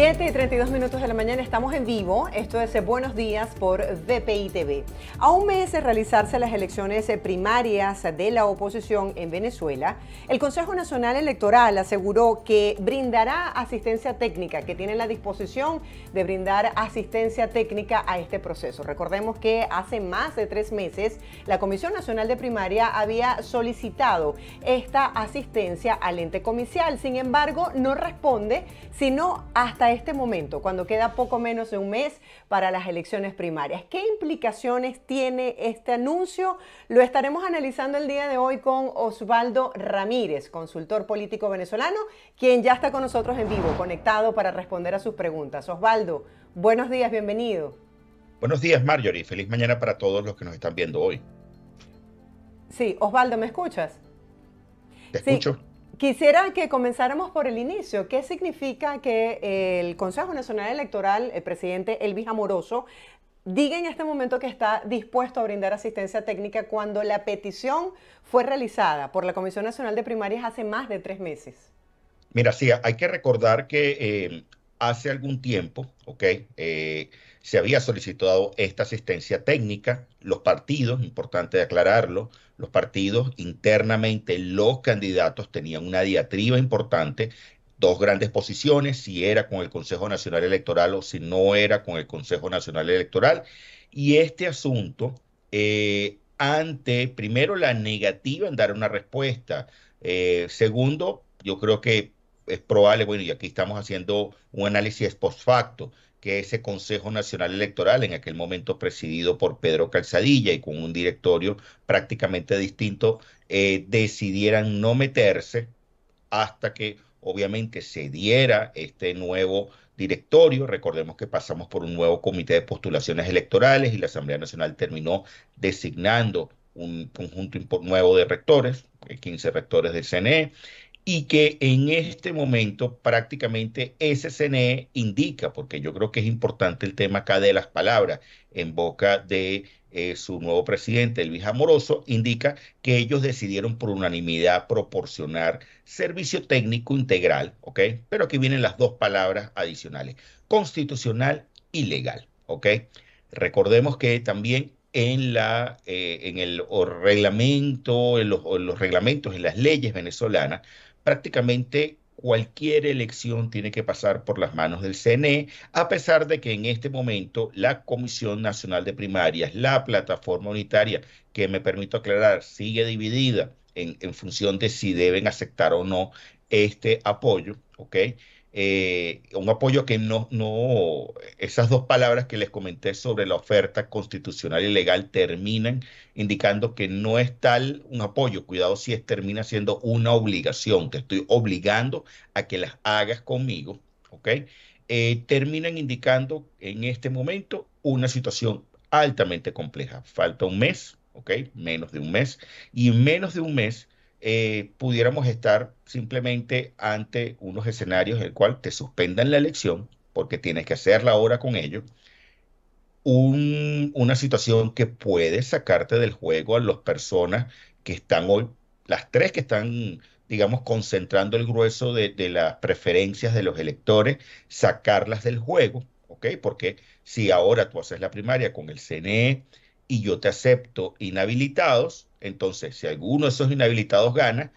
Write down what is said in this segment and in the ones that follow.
7 y 32 minutos de la mañana estamos en vivo. Esto es eh, Buenos Días por VPI TV. A un mes de realizarse las elecciones eh, primarias de la oposición en Venezuela, el Consejo Nacional Electoral aseguró que brindará asistencia técnica, que tiene la disposición de brindar asistencia técnica a este proceso. Recordemos que hace más de tres meses la Comisión Nacional de Primaria había solicitado esta asistencia al ente comicial. Sin embargo, no responde sino hasta este momento, cuando queda poco menos de un mes para las elecciones primarias. ¿Qué implicaciones tiene este anuncio? Lo estaremos analizando el día de hoy con Osvaldo Ramírez, consultor político venezolano, quien ya está con nosotros en vivo, conectado para responder a sus preguntas. Osvaldo, buenos días, bienvenido. Buenos días, Marjorie. Feliz mañana para todos los que nos están viendo hoy. Sí, Osvaldo, ¿me escuchas? Te escucho. Quisiera que comenzáramos por el inicio. ¿Qué significa que eh, el Consejo Nacional Electoral, el presidente Elvis Amoroso, diga en este momento que está dispuesto a brindar asistencia técnica cuando la petición fue realizada por la Comisión Nacional de Primarias hace más de tres meses? Mira, sí, hay que recordar que eh, hace algún tiempo, ¿ok? Eh, se había solicitado esta asistencia técnica, los partidos, importante aclararlo, los partidos internamente, los candidatos tenían una diatriba importante, dos grandes posiciones, si era con el Consejo Nacional Electoral o si no era con el Consejo Nacional Electoral. Y este asunto, eh, ante, primero, la negativa en dar una respuesta. Eh, segundo, yo creo que es probable, bueno, y aquí estamos haciendo un análisis post facto, que ese Consejo Nacional Electoral, en aquel momento presidido por Pedro Calzadilla y con un directorio prácticamente distinto, eh, decidieran no meterse hasta que obviamente se diera este nuevo directorio. Recordemos que pasamos por un nuevo comité de postulaciones electorales y la Asamblea Nacional terminó designando un conjunto nuevo de rectores, 15 eh, rectores del CNE, y que en este momento prácticamente SCNE indica, porque yo creo que es importante el tema acá de las palabras en boca de eh, su nuevo presidente, Luis Amoroso, indica que ellos decidieron por unanimidad proporcionar servicio técnico integral, ¿ok? Pero aquí vienen las dos palabras adicionales, constitucional y legal, ¿ok? Recordemos que también en, la, eh, en el reglamento, en los, en los reglamentos, en las leyes venezolanas, prácticamente cualquier elección tiene que pasar por las manos del CNE, a pesar de que en este momento la Comisión Nacional de Primarias, la plataforma unitaria, que me permito aclarar, sigue dividida en, función de si deben aceptar o no este apoyo, ¿ok? Eh, un apoyo que no, no, esas dos palabras que les comenté sobre la oferta constitucional y legal terminan indicando que no es tal un apoyo, cuidado si es, termina siendo una obligación, te estoy obligando a que las hagas conmigo, ¿ok? Eh, terminan indicando en este momento una situación altamente compleja. Falta un mes, ¿ok? Menos de un mes, y menos de un mes eh, pudiéramos estar simplemente ante unos escenarios en el cual te suspendan la elección porque tienes que hacerla ahora con ellos una situación que puede sacarte del juego a las personas que están hoy, las tres que están, digamos, concentrando el grueso de, de las preferencias de los electores, sacarlas del juego, ¿ok? Porque si ahora tú haces la primaria con el CNE y yo te acepto inhabilitados, entonces, si alguno de esos inhabilitados gana,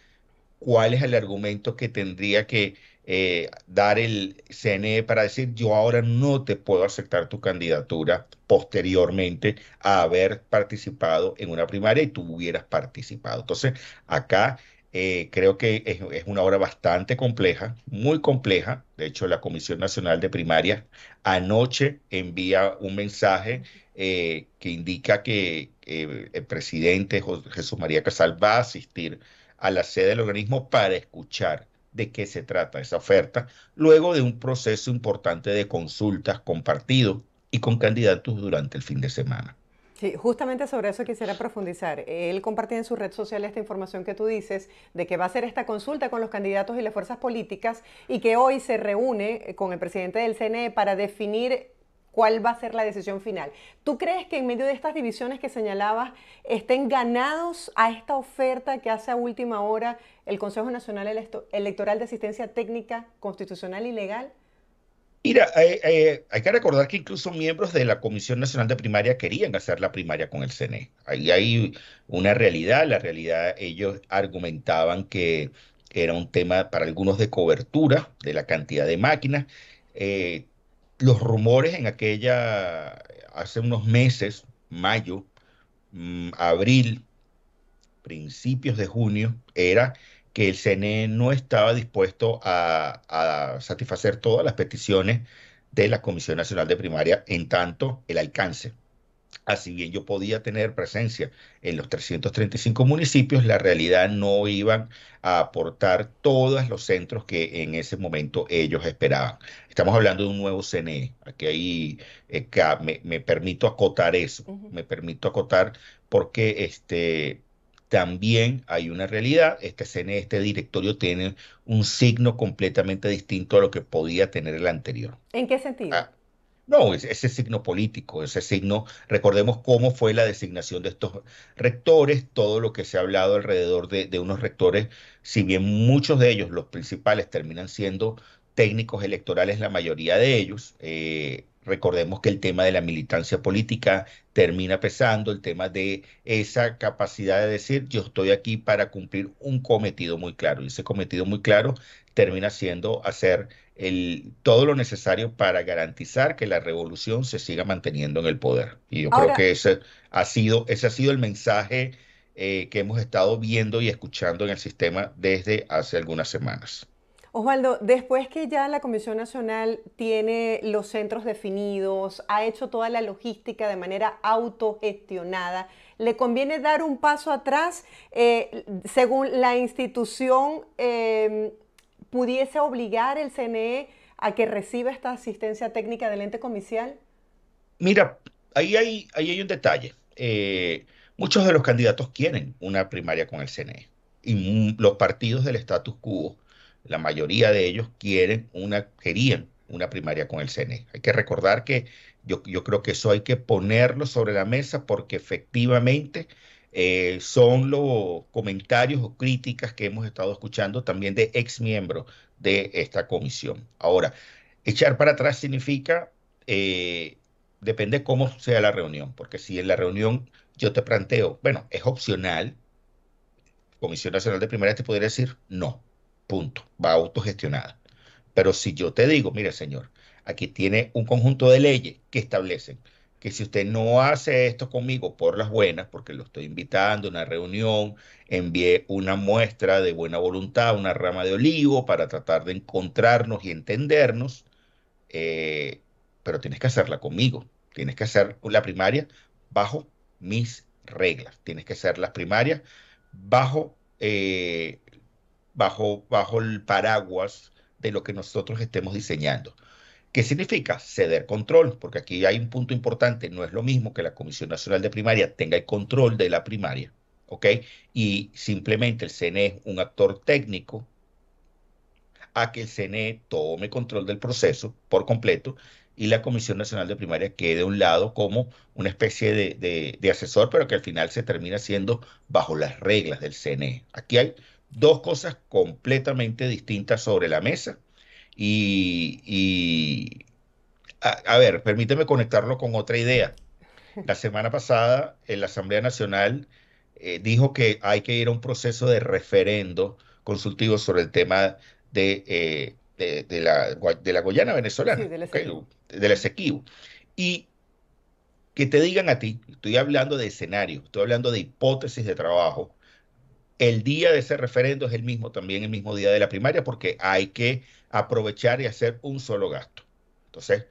¿cuál es el argumento que tendría que eh, dar el CNE para decir yo ahora no te puedo aceptar tu candidatura posteriormente a haber participado en una primaria y tú hubieras participado? Entonces, acá eh, creo que es, es, una obra bastante compleja, muy compleja. De hecho, la Comisión Nacional de Primarias anoche envía un mensaje eh, que indica que el presidente Jesús María Casal va a asistir a la sede del organismo para escuchar de qué se trata esa oferta, luego de un proceso importante de consultas con partidos y con candidatos durante el fin de semana. Sí, justamente sobre eso quisiera profundizar. Él compartió en su red social esta información que tú dices de que va a ser esta consulta con los candidatos y las fuerzas políticas y que hoy se reúne con el presidente del CNE para definir cuál va a ser la decisión final. ¿Tú crees que en medio de estas divisiones que señalabas estén ganados a esta oferta que hace a última hora el Consejo Nacional Electoral de Asistencia Técnica Constitucional y Legal? Mira, eh, eh, hay que recordar que incluso miembros de la Comisión Nacional de Primaria querían hacer la primaria con el CNE. Ahí hay una realidad, la realidad ellos argumentaban que era un tema para algunos de cobertura de la cantidad de máquinas. Eh, los rumores en aquella, hace unos meses, mayo, mm, abril, principios de junio, era que el CNE no estaba dispuesto a, satisfacer todas las peticiones de la Comisión Nacional de Primaria, en tanto el alcance Así bien yo podía tener presencia en los 335 municipios, la realidad no iban a aportar todos los centros que en ese momento ellos esperaban. Estamos hablando de un nuevo CNE. Aquí ahí eh, me, permito acotar eso, me permito acotar porque este, también hay una realidad. Este CNE, este directorio tiene un signo completamente distinto a lo que podía tener el anterior. ¿En qué sentido? Ah, no, ese signo político, ese signo, recordemos cómo fue la designación de estos rectores, todo lo que se ha hablado alrededor de, unos rectores, si bien muchos de ellos, los principales, terminan siendo técnicos electorales, la mayoría de ellos, eh, Recordemos que el tema de la militancia política termina pesando, el tema de esa capacidad de decir yo estoy aquí para cumplir un cometido muy claro. Y ese cometido muy claro termina siendo hacer todo lo necesario para garantizar que la revolución se siga manteniendo en el poder. Y yo creo que ese ha sido, ese ha sido el mensaje eh, que hemos estado viendo y escuchando en el sistema desde hace algunas semanas. Osvaldo, después que ya la Comisión Nacional tiene los centros definidos, ha hecho toda la logística de manera autogestionada, ¿le conviene dar un paso atrás eh, según la institución? Eh, pudiese obligar el CNE a que reciba esta asistencia técnica del ente comicial? Mira, ahí hay, ahí hay un detalle. Eh, muchos de los candidatos quieren una primaria con el CNE y los partidos del status quo, la mayoría de ellos quieren una, querían una primaria con el CNE. Hay que recordar que yo creo que eso hay que ponerlo sobre la mesa porque efectivamente eh, son los comentarios o críticas que hemos estado escuchando también de ex miembros de esta comisión. Ahora, echar para atrás significa, eh, depende cómo sea la reunión, porque si en la reunión yo te planteo, bueno, es opcional, Comisión Nacional de Primera, te podría decir no, punto, va autogestionada. Pero si yo te digo, mire señor, aquí tiene un conjunto de leyes que establecen que si usted no hace esto conmigo por las buenas, porque lo estoy invitando a una reunión, envié una muestra de buena voluntad, una rama de olivo para tratar de encontrarnos y entendernos, eh, pero tienes que hacerla conmigo, tienes que hacer la primaria bajo mis reglas, tienes que hacer las primarias bajo, eh, bajo, bajo el paraguas de lo que nosotros estemos diseñando. ¿Qué significa? Ceder control, porque aquí hay un punto importante, no es lo mismo que la Comisión Nacional de Primaria tenga el control de la primaria, ¿ok? Y simplemente el CNE es un actor técnico a que el CNE tome control del proceso por completo y la Comisión Nacional de Primaria quede a un lado como una especie de, asesor, pero que al final se termina siendo bajo las reglas del CNE. Aquí hay dos cosas completamente distintas sobre la mesa y, a, ver, permíteme conectarlo con otra idea. La semana pasada, en la Asamblea Nacional eh, dijo que hay que ir a un proceso de referendo consultivo sobre el tema de, eh, de, la, de Guayana venezolana, del, Esequibo. Y que te digan a ti, estoy hablando de escenario, estoy hablando de hipótesis de trabajo, el día de ese referendo es el mismo, también el mismo día de la primaria, porque hay que aprovechar y hacer un solo gasto. Entonces,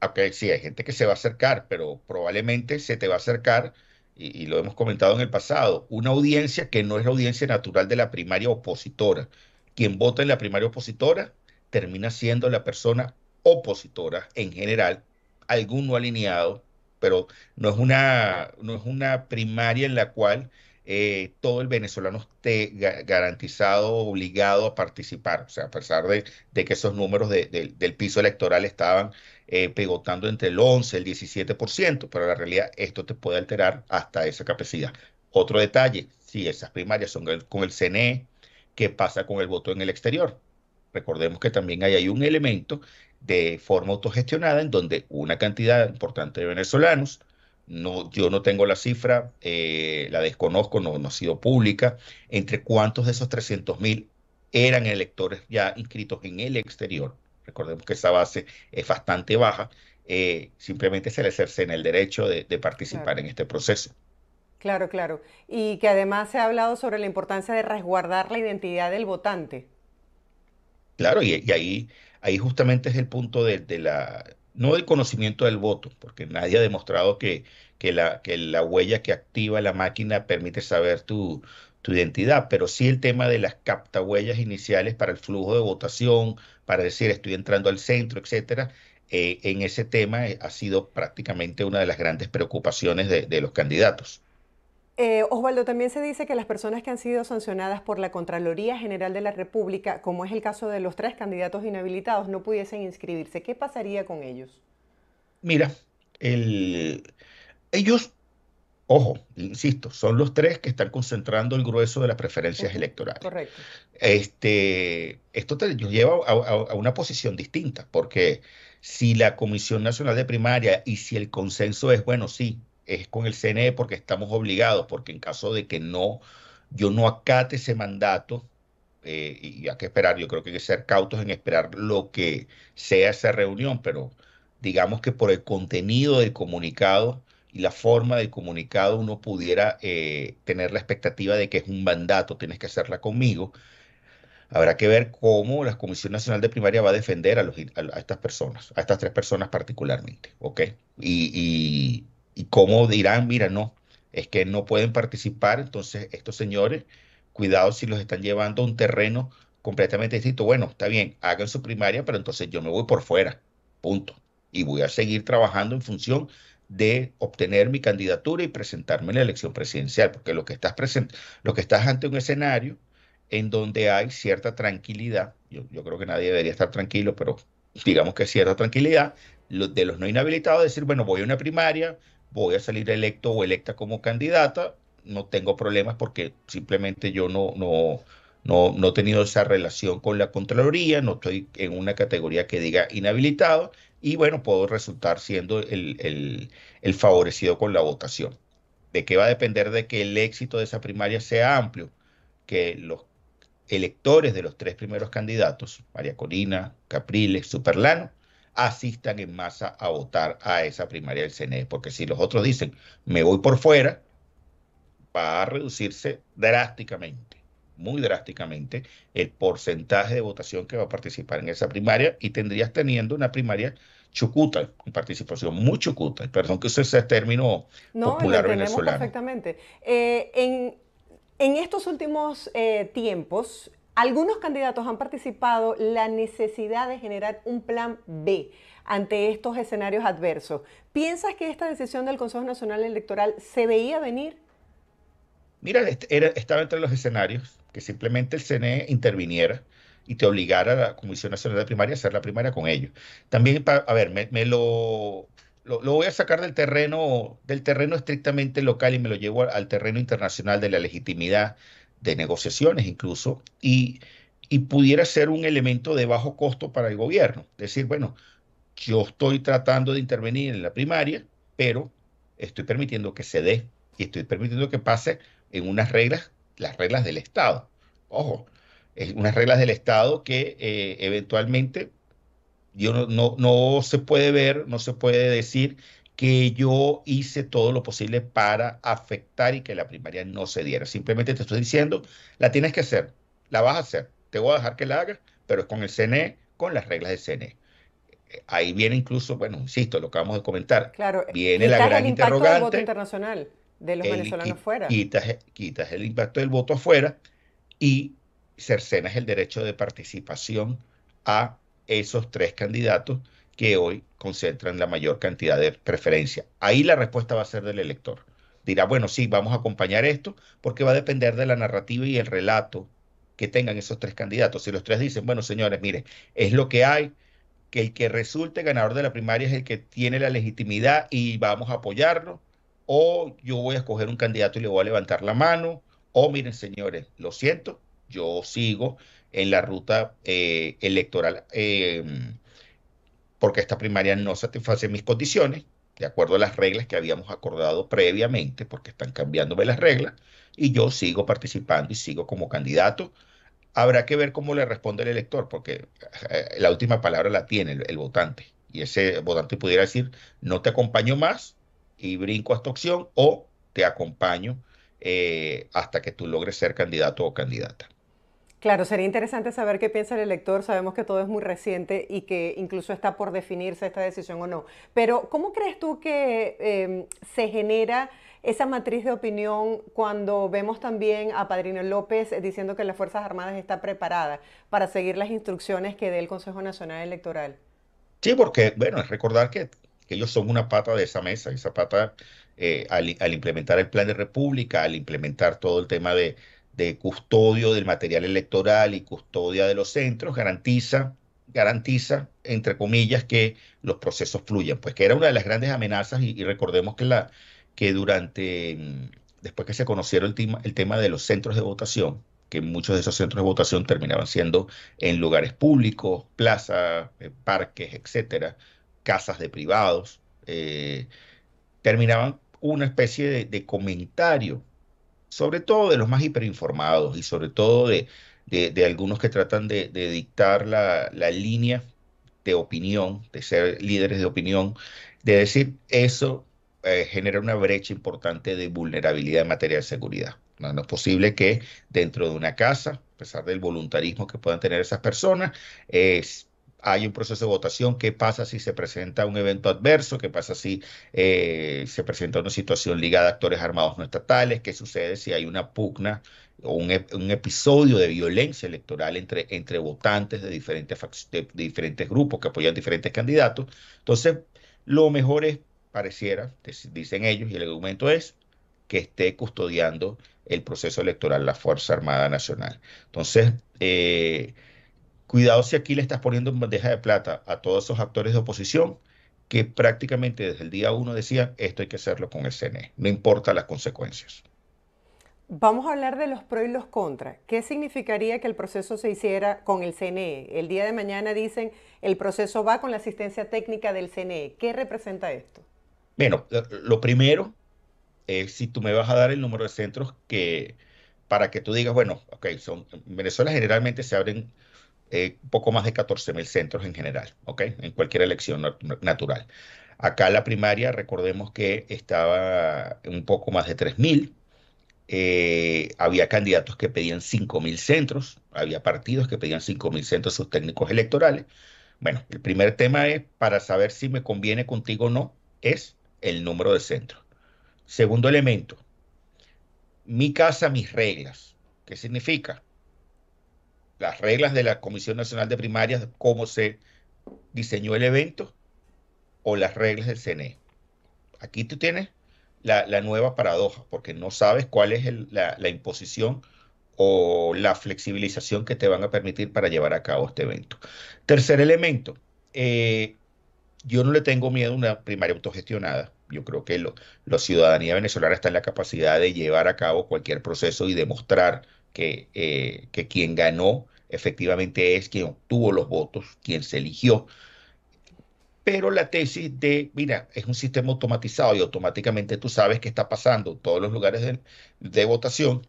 aunque sí, hay gente que se va a acercar, pero probablemente se te va a acercar, y, lo hemos comentado en el pasado, una audiencia que no es la audiencia natural de la primaria opositora. Quien vota en la primaria opositora termina siendo la persona opositora en general, algún no alineado, pero no es una, no es una primaria en la cual eh, todo el venezolano esté garantizado, obligado a participar. O sea, a pesar de, que esos números del piso electoral estaban eh, pegotando entre el 11 y el 17%, pero la realidad esto te puede alterar hasta esa capacidad. Otro detalle, si esas primarias son con el CNE, ¿qué pasa con el voto en el exterior? Recordemos que también hay, hay un elemento de forma autogestionada en donde una cantidad importante de venezolanos no, yo no tengo la cifra, eh, la desconozco, no, no ha sido pública, entre cuántos de esos 300.000 mil eran electores ya inscritos en el exterior. Recordemos que esa base es bastante baja, eh, simplemente se le en el derecho de, participar en este proceso. Claro, claro. Y que además se ha hablado sobre la importancia de resguardar la identidad del votante. Claro, y, ahí, ahí justamente es el punto de la no del conocimiento del voto, porque nadie ha demostrado que, que, la, la huella que activa la máquina permite saber tu, identidad, pero sí el tema de las captahuellas iniciales para el flujo de votación, para decir estoy entrando al centro, etcétera, eh, en ese tema eh, ha sido prácticamente una de las grandes preocupaciones de, de los candidatos. Eh, Osvaldo, también se dice que las personas que han sido sancionadas por la Contraloría General de la República, como es el caso de los tres candidatos inhabilitados, no pudiesen inscribirse. ¿Qué pasaría con ellos? Mira, ellos, ojo, insisto, son los tres que están concentrando el grueso de las preferencias electorales. Correcto. Este, esto te lleva a una posición distinta, porque si la Comisión Nacional de Primaria y si el consenso es, bueno, sí, es con el CNE porque estamos obligados, porque en caso de que no, yo no acate ese mandato, eh, y hay que esperar, yo creo que hay que ser cautos en esperar lo que sea esa reunión, pero digamos que por el contenido del comunicado y la forma del comunicado uno pudiera eh, tener la expectativa de que es un mandato, tienes que hacerla conmigo. Habrá que ver cómo la Comisión Nacional de Primaria va a defender a, estas personas, a estas tres personas particularmente, ¿ok? y, y cómo dirán, mira, no, es que no pueden participar, entonces estos señores, cuidado si los están llevando a un terreno completamente distinto. Bueno, está bien, hagan su primaria, pero entonces yo me voy por fuera, punto. Y voy a seguir trabajando en función de obtener mi candidatura y presentarme en la elección presidencial, porque lo que estás, lo que estás ante un escenario en donde hay cierta tranquilidad, yo, creo que nadie debería estar tranquilo, pero digamos que cierta tranquilidad, de los no inhabilitados, decir, bueno, voy a una primaria, voy a salir electo o electa como candidata, no tengo problemas porque simplemente yo no, no, no, he tenido esa relación con la Contraloría, no estoy en una categoría que diga inhabilitado y bueno, puedo resultar siendo el, el favorecido con la votación. ¿De qué va a depender de que el éxito de esa primaria sea amplio? Que los electores de los tres primeros candidatos, María Corina, Capriles, Superlano, asistan en masa a votar a esa primaria del CNE, porque si los otros dicen, me voy por fuera, va a reducirse drásticamente, muy drásticamente, el porcentaje de votación que va a participar en esa primaria y tendrías teniendo una primaria chucuta, participación muy chucuta. Perdón que use ese término no, popular lo venezolano. Perfectamente. Eh, en, en estos últimos eh, tiempos, algunos candidatos han participado la necesidad de generar un plan B ante estos escenarios adversos. ¿Piensas que esta decisión del Consejo Nacional Electoral se veía venir? Mira, estaba entre los escenarios que simplemente el CNE interviniera y te obligara a la Comisión Nacional de Primaria a hacer la primaria con ellos. También, a ver, me, lo, lo, voy a sacar del terreno, del terreno estrictamente local y me lo llevo al terreno internacional de la legitimidad de negociaciones incluso, y, y pudiera ser un elemento de bajo costo para el gobierno. Decir, bueno, yo estoy tratando de intervenir en la primaria, pero estoy permitiendo que se dé y estoy permitiendo que pase en unas reglas, las reglas del Estado. Ojo, es unas reglas del Estado que eh, eventualmente yo no, no se puede ver, no se puede decir que yo hice todo lo posible para afectar y que la primaria no se diera. Simplemente te estoy diciendo, la tienes que hacer, la vas a hacer, te voy a dejar que la hagas, pero es con el CNE, con las reglas del CNE. Ahí viene incluso, bueno, insisto, lo acabamos de comentar. Claro, viene la gran el impacto Del voto internacional de los venezolanos fuera. quitas el impacto del voto afuera y cercenas el derecho de participación a esos tres candidatos que hoy concentran la mayor cantidad de preferencia. Ahí la respuesta va a ser del elector. Dirá, bueno, sí, vamos a acompañar esto porque va a depender de la narrativa y el relato que tengan esos tres candidatos. Si los tres dicen, bueno, señores, mire, es lo que hay, que el que resulte ganador de la primaria es el que tiene la legitimidad y vamos a apoyarlo, o yo voy a escoger un candidato y le voy a levantar la mano, o miren, señores, lo siento, yo sigo en la ruta eh, electoral eh, porque esta primaria no satisface mis condiciones, de acuerdo a las reglas que habíamos acordado previamente, porque están cambiándome las reglas, y yo sigo participando y sigo como candidato. Habrá que ver cómo le responde el elector, porque eh, la última palabra la tiene el, votante. Y ese votante pudiera decir, no te acompaño más y brinco a esta opción, o te acompaño eh, hasta que tú logres ser candidato o candidata. Claro, sería interesante saber qué piensa el elector. Sabemos que todo es muy reciente y que incluso está por definirse esta decisión o no. Pero, ¿cómo crees tú que em, se genera esa matriz de opinión cuando vemos también a Padrino López diciendo que las Fuerzas Armadas están preparadas para seguir las instrucciones que dé el Consejo Nacional Electoral? Sí, porque, bueno, es recordar que, ellos son una pata de esa mesa. Esa pata, eh, al implementar el plan de república, al implementar todo el tema de de custodio del material electoral y custodia de los centros garantiza, garantiza, entre comillas, que los procesos fluyan, pues que era una de las grandes amenazas y, recordemos que, la, que durante, mm, después que se conocieron el tema, de los centros de votación, que muchos de esos centros de votación terminaban siendo en lugares públicos, plazas, eh, parques, etcétera, casas de privados, eh, terminaban una especie de comentario sobre todo de los más hiperinformados y sobre todo de, de, algunos que tratan de, dictar la, línea de opinión, de ser líderes de opinión, de decir eso eh, genera una brecha importante de vulnerabilidad en materia de seguridad. No, no, es posible que dentro de una casa, a pesar del voluntarismo que puedan tener esas personas, es hay un proceso de votación, qué pasa si se presenta un evento adverso, qué pasa si eh, se presenta una situación ligada a actores armados no estatales, qué sucede si hay una pugna o un, episodio de violencia electoral entre, entre votantes de diferentes, diferentes grupos que apoyan diferentes candidatos. Entonces, lo mejor es, pareciera, dicen ellos, y el argumento es que esté custodiando el proceso electoral la Fuerza Armada Nacional. Entonces, eh, Cuidado si aquí le estás poniendo bandeja de plata a todos esos actores de oposición que prácticamente desde el día uno decían esto hay que hacerlo con el CNE, no importa las consecuencias. Vamos a hablar de los pros y los contras. ¿Qué significaría que el proceso se hiciera con el CNE? El día de mañana dicen el proceso va con la asistencia técnica del CNE. ¿Qué representa esto? Bueno, lo primero es si tú me vas a dar el número de centros que para que tú digas, bueno, ok, son, en Venezuela generalmente se abren eh, poco más de 14 mil centros en general, ¿ok? En cualquier elección natural. Acá la primaria, recordemos que estaba un poco más de 3.000. mil. Eh, había candidatos que pedían 5.000 mil centros, había partidos que pedían 5.000 mil centros sus técnicos electorales. Bueno, el primer tema es, para saber si me conviene contigo o no, es el número de centros. Segundo elemento, mi casa, mis reglas. ¿Qué significa? las reglas de la Comisión Nacional de Primarias, cómo se diseñó el evento, o las reglas del CNE. Aquí tú tienes la, nueva paradoja, porque no sabes cuál es la, imposición o la flexibilización que te van a permitir para llevar a cabo este evento. Tercer elemento, eh, yo no le tengo miedo a una primaria autogestionada. Yo creo que la ciudadanía venezolana está en la capacidad de llevar a cabo cualquier proceso y demostrar que, eh, que quien ganó efectivamente es quien obtuvo los votos, quien se eligió. Pero la tesis de, mira, es un sistema automatizado y automáticamente tú sabes qué está pasando todos los lugares de, de votación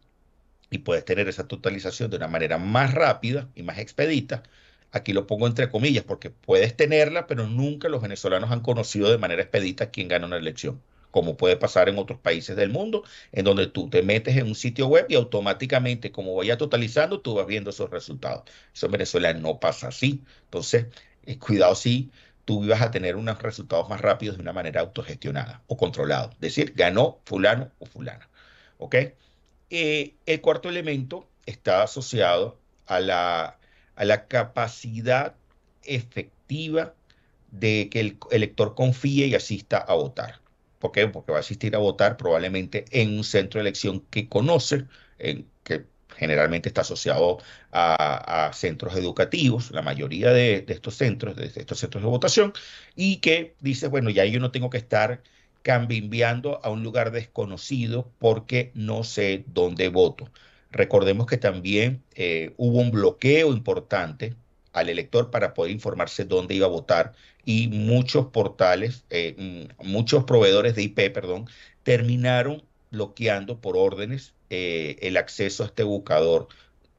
y puedes tener esa totalización de una manera más rápida y más expedita. Aquí lo pongo entre comillas porque puedes tenerla, pero nunca los venezolanos han conocido de manera expedita quién gana una elección como puede pasar en otros países del mundo, en donde tú te metes en un sitio web y automáticamente, como vaya totalizando, tú vas viendo esos resultados. Eso en Venezuela no pasa así. Entonces, eh, cuidado si tú ibas a tener unos resultados más rápidos de una manera autogestionada o controlada. Es decir, ganó fulano o fulana. ¿Ok? Eh, el cuarto elemento está asociado a la, a la capacidad efectiva de que el elector confíe y asista a votar. ¿Por qué? Porque va a asistir a votar probablemente en un centro de elección que conoce, que generalmente está asociado a, centros educativos, la mayoría de, estos centros, de, estos centros de votación, y que dice, bueno, ya yo no tengo que estar cambiando a un lugar desconocido porque no sé dónde voto. Recordemos que también eh, hubo un bloqueo importante al elector para poder informarse dónde iba a votar y muchos portales, eh, mm, muchos proveedores de IP, perdón, terminaron bloqueando por órdenes eh, el acceso a este buscador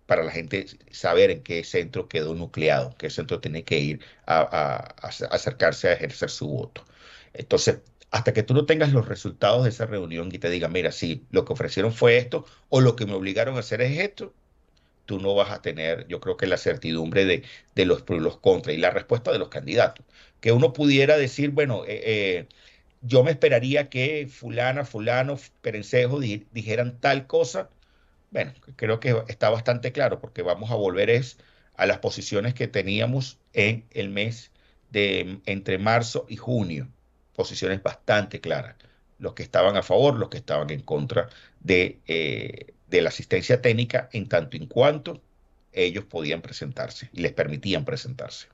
para la gente saber en qué centro quedó nucleado, qué centro tiene que ir a, acercarse a ejercer su voto. Entonces, hasta que tú no tengas los resultados de esa reunión y te diga, mira, sí, lo que ofrecieron fue esto o lo que me obligaron a hacer es esto, tú no vas a tener, yo creo que la certidumbre de, de los pros y los contras y la respuesta de los candidatos. Que uno pudiera decir, bueno, eh, eh, yo me esperaría que fulana, fulano, perencejo dijeran tal cosa. Bueno, creo que está bastante claro porque vamos a volver es a las posiciones que teníamos en el mes de entre marzo y junio. Posiciones bastante claras. Los que estaban a favor, los que estaban en contra de eh, de la asistencia técnica en tanto en cuanto ellos podían presentarse y les permitían presentarse.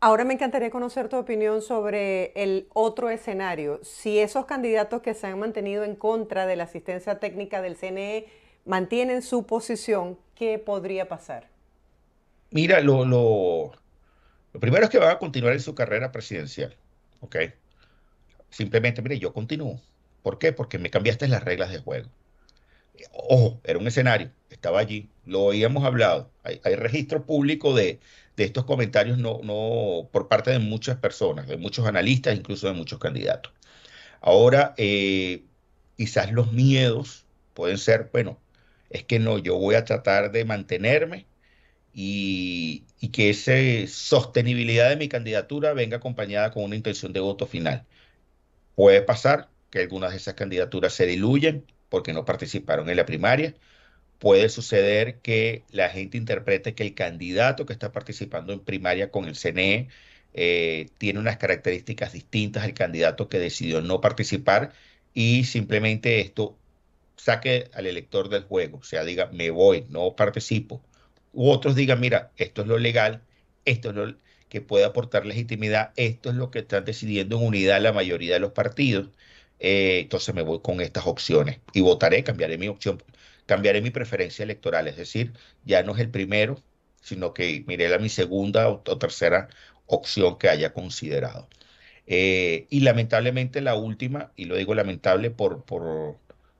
Ahora me encantaría conocer tu opinión sobre el otro escenario. Si esos candidatos que se han mantenido en contra de la asistencia técnica del CNE mantienen su posición, ¿qué podría pasar? Mira, lo, lo, primero es que van a continuar en su carrera presidencial. ¿Ok? Simplemente, mire, yo continúo. ¿Por qué? Porque me cambiaste las reglas de juego ojo, era un escenario, estaba allí, lo habíamos hablado. Hay, registro público de, estos comentarios no, por parte de muchas personas, de muchos analistas, incluso de muchos candidatos. Ahora, eh, quizás los miedos pueden ser, bueno, es que no, yo voy a tratar de mantenerme y, y que esa sostenibilidad de mi candidatura venga acompañada con una intención de voto final. Puede pasar que algunas de esas candidaturas se diluyen, porque no participaron en la primaria. Puede suceder que la gente interprete que el candidato que está participando en primaria con el CNE eh, tiene unas características distintas al candidato que decidió no participar y simplemente esto saque al elector del juego, o sea, diga, me voy, no participo. U otros digan, mira, esto es lo legal, esto es lo que puede aportar legitimidad, esto es lo que están decidiendo en unidad la mayoría de los partidos. Eh, entonces me voy con estas opciones y votaré, cambiaré mi opción, cambiaré mi preferencia electoral, es decir, ya no es el primero, sino que miré la mi segunda o, tercera opción que haya considerado. Eh, y lamentablemente la última, y lo digo lamentable por, por,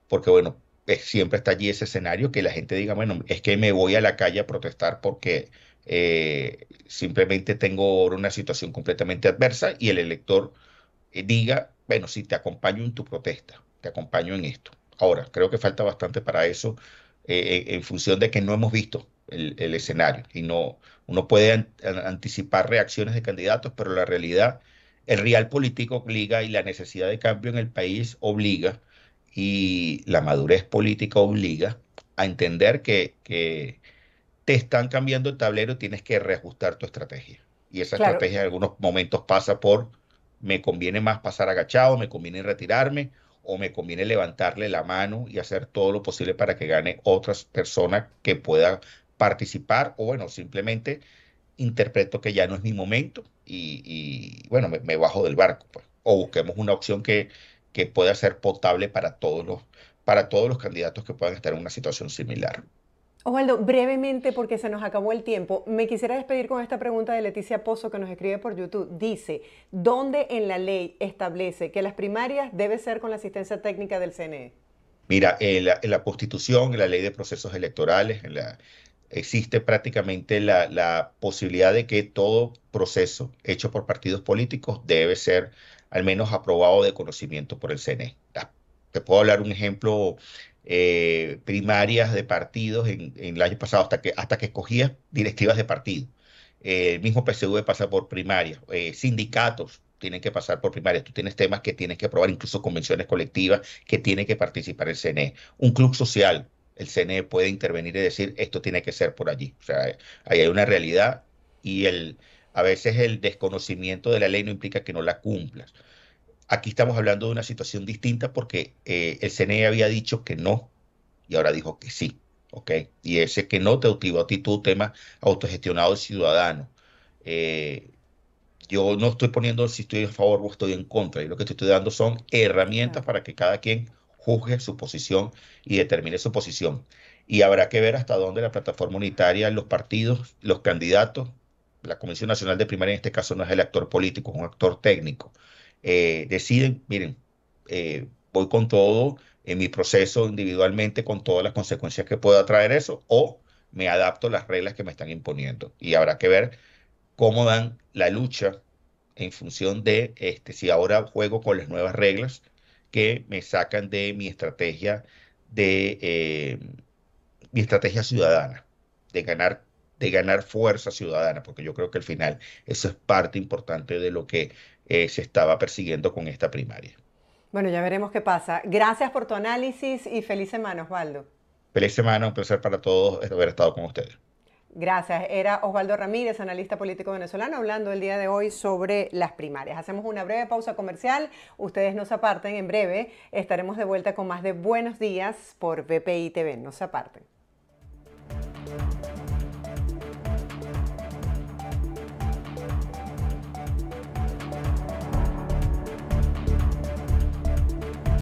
porque bueno, siempre está allí ese escenario que la gente diga, bueno, es que me voy a la calle a protestar porque eh, simplemente tengo una situación completamente adversa y el elector diga bueno, sí, te acompaño en tu protesta, te acompaño en esto. Ahora, creo que falta bastante para eso eh, eh, en función de que no hemos visto el, escenario y no, uno puede anticipar reacciones de candidatos, pero la realidad, el real político obliga y la necesidad de cambio en el país obliga y la madurez política obliga a entender que, te están cambiando el tablero, tienes que reajustar tu estrategia. Y esa estrategia en algunos momentos pasa por me conviene más pasar agachado, me conviene retirarme o me conviene levantarle la mano y hacer todo lo posible para que gane otras personas que puedan participar o bueno, simplemente interpreto que ya no es mi momento y, bueno, me, bajo del barco pues. o busquemos una opción que, que pueda ser potable para todos los, para todos los candidatos que puedan estar en una situación similar. Osvaldo, brevemente, porque se nos acabó el tiempo, me quisiera despedir con esta pregunta de Leticia Pozo que nos escribe por YouTube. Dice, ¿dónde en la ley establece que las primarias debe ser con la asistencia técnica del CNE? Mira, en la, Constitución, en la ley de procesos electorales, existe prácticamente la, la posibilidad de que todo proceso hecho por partidos políticos debe ser al menos aprobado de conocimiento por el CNE. Ah, te puedo hablar un ejemplo eh, primarias de partidos en, el año pasado, hasta que, hasta que escogía directivas de partido. Eh, el mismo PCV pasa por primarias, eh, sindicatos tienen que pasar por primarias, tú tienes temas que tienes que aprobar, incluso convenciones colectivas que tiene que participar el CNE. Un club social, el CNE puede intervenir y decir, esto tiene que ser por allí. O sea, ahí hay una realidad y el, a veces el desconocimiento de la ley no implica que no la cumplas. Aquí estamos hablando de una situación distinta porque eh, el CNE había dicho que no y ahora dijo que sí. ¿ok? Y ese que no te autivó a ti tu tema autogestionado del ciudadano. Eh, yo no estoy poniendo si estoy en favor o estoy en contra. Y lo que estoy dando son herramientas para que cada quien juzgue su posición y determine su posición. Y habrá que ver hasta dónde la plataforma unitaria, los partidos, los candidatos, la Comisión Nacional de Primaria en este caso no es el actor político, es un actor técnico. Eh, deciden, miren, eh, voy con todo en mi proceso individualmente con todas las consecuencias que pueda traer eso o me adapto a las reglas que me están imponiendo. Y habrá que ver cómo dan la lucha en función de este, si ahora juego con las nuevas reglas que me sacan de mi estrategia de eh, mi estrategia ciudadana, de ganar de ganar fuerza ciudadana, porque yo creo que al final eso es parte importante de lo que eh, se estaba persiguiendo con esta primaria. Bueno, ya veremos qué pasa. Gracias por tu análisis y feliz semana, Osvaldo. Feliz semana, un placer para todos haber estado con ustedes. Gracias. Era Osvaldo Ramírez, analista político venezolano, hablando el día de hoy sobre las primarias. Hacemos una breve pausa comercial. Ustedes nos aparten. En breve estaremos de vuelta con más de Buenos Días por BPI TV. No se aparten.